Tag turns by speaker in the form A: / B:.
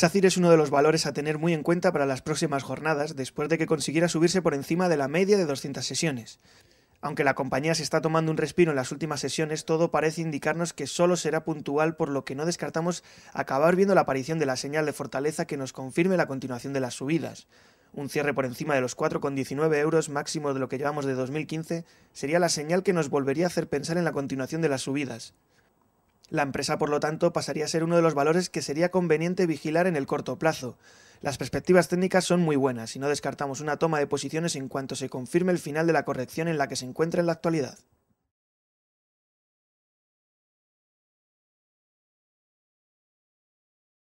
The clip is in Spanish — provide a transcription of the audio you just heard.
A: SACIR es uno de los valores a tener muy en cuenta para las próximas jornadas después de que consiguiera subirse por encima de la media de 200 sesiones. Aunque la compañía se está tomando un respiro en las últimas sesiones, todo parece indicarnos que solo será puntual, por lo que no descartamos acabar viendo la aparición de la señal de fortaleza que nos confirme la continuación de las subidas. Un cierre por encima de los 4,19 euros máximo de lo que llevamos de 2015 sería la señal que nos volvería a hacer pensar en la continuación de las subidas. La empresa, por lo tanto, pasaría a ser uno de los valores que sería conveniente vigilar en el corto plazo. Las perspectivas técnicas son muy buenas y no descartamos una toma de posiciones en cuanto se confirme el final de la corrección en la que se encuentra en la actualidad.